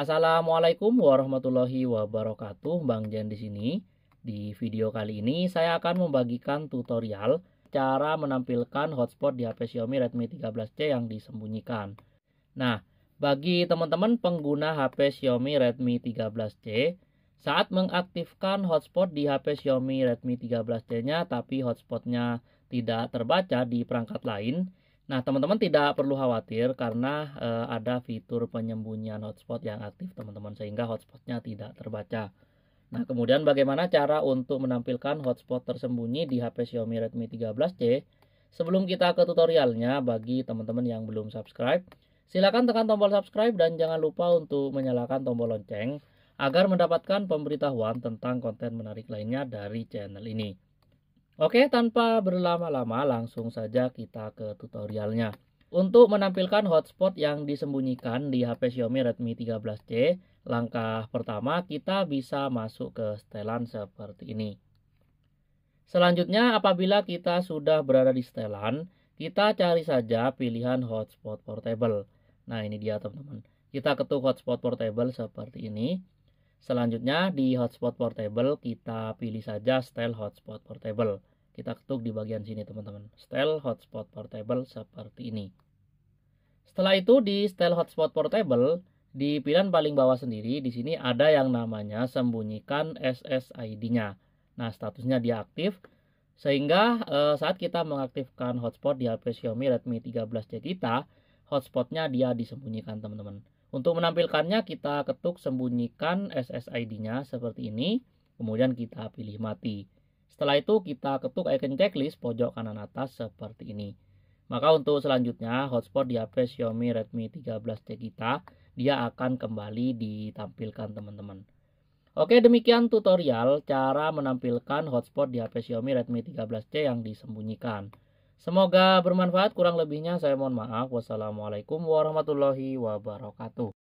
Assalamualaikum warahmatullahi wabarakatuh. Bang Jan di sini. Di video kali ini saya akan membagikan tutorial cara menampilkan hotspot di HP Xiaomi Redmi 13C yang disembunyikan. Nah, bagi teman-teman pengguna HP Xiaomi Redmi 13C, saat mengaktifkan hotspot di HP Xiaomi Redmi 13C-nya tapi hotspotnya tidak terbaca di perangkat lain, Nah, teman-teman tidak perlu khawatir karena e, ada fitur penyembunyian hotspot yang aktif, teman-teman, sehingga hotspotnya tidak terbaca. Nah, kemudian bagaimana cara untuk menampilkan hotspot tersembunyi di HP Xiaomi Redmi 13C? Sebelum kita ke tutorialnya, bagi teman-teman yang belum subscribe, silakan tekan tombol subscribe dan jangan lupa untuk menyalakan tombol lonceng agar mendapatkan pemberitahuan tentang konten menarik lainnya dari channel ini. Oke, tanpa berlama-lama langsung saja kita ke tutorialnya. Untuk menampilkan hotspot yang disembunyikan di HP Xiaomi Redmi 13C, langkah pertama kita bisa masuk ke setelan seperti ini. Selanjutnya, apabila kita sudah berada di setelan, kita cari saja pilihan hotspot portable. Nah, ini dia teman-teman. Kita ketuk hotspot portable seperti ini. Selanjutnya, di hotspot portable, kita pilih saja style hotspot portable kita ketuk di bagian sini teman-teman style hotspot portable seperti ini setelah itu di style hotspot portable di pilihan paling bawah sendiri di sini ada yang namanya sembunyikan SSID-nya nah statusnya dia aktif sehingga eh, saat kita mengaktifkan hotspot di HP Xiaomi Redmi 13C kita hotspotnya dia disembunyikan teman-teman untuk menampilkannya kita ketuk sembunyikan SSID-nya seperti ini kemudian kita pilih mati setelah itu kita ketuk icon checklist pojok kanan atas seperti ini. Maka untuk selanjutnya hotspot di HP Xiaomi Redmi 13C kita, dia akan kembali ditampilkan teman-teman. Oke demikian tutorial cara menampilkan hotspot di HP Xiaomi Redmi 13C yang disembunyikan. Semoga bermanfaat, kurang lebihnya saya mohon maaf. Wassalamualaikum warahmatullahi wabarakatuh.